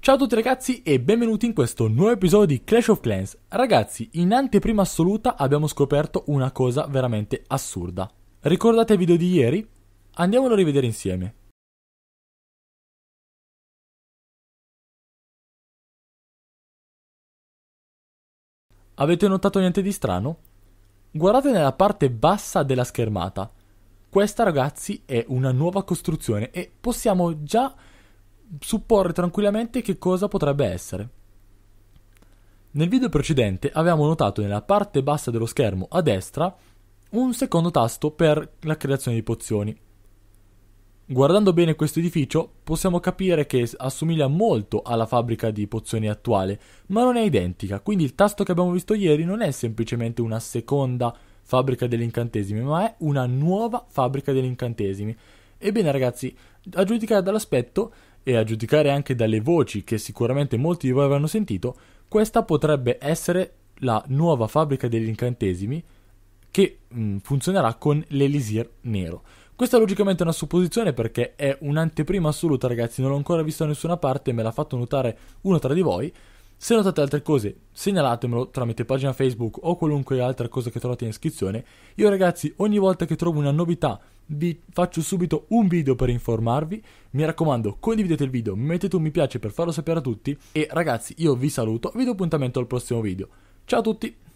Ciao a tutti ragazzi e benvenuti in questo nuovo episodio di Clash of Clans. Ragazzi, in anteprima assoluta abbiamo scoperto una cosa veramente assurda. Ricordate il video di ieri? Andiamolo a rivedere insieme. Avete notato niente di strano? Guardate nella parte bassa della schermata. Questa ragazzi è una nuova costruzione e possiamo già supporre tranquillamente che cosa potrebbe essere. Nel video precedente avevamo notato nella parte bassa dello schermo a destra un secondo tasto per la creazione di pozioni. Guardando bene questo edificio possiamo capire che assomiglia molto alla fabbrica di pozioni attuale, ma non è identica, quindi il tasto che abbiamo visto ieri non è semplicemente una seconda fabbrica degli incantesimi, ma è una nuova fabbrica degli incantesimi Ebbene ragazzi, a giudicare dall'aspetto e a giudicare anche dalle voci che sicuramente molti di voi avranno sentito, questa potrebbe essere la nuova fabbrica degli incantesimi che mh, mm, funzionerà con l'elisir nero. Questa è logicamente una supposizione perché è un'anteprima assoluta, ragazzi, non l'ho ancora visto da nessuna parte, me l'ha fatto notare uno tra di voi. Se notate altre cose, segnalatemelo tramite pagina Facebook o qualunque altra cosa che trovate in descrizione. Io ragazzi, ogni volta che trovo una novità, vi faccio subito un video per informarvi. Mi raccomando, condividete il video, mettete un mi piace per farlo sapere a tutti. E ragazzi, io vi saluto, vi do appuntamento al prossimo video. Ciao a tutti!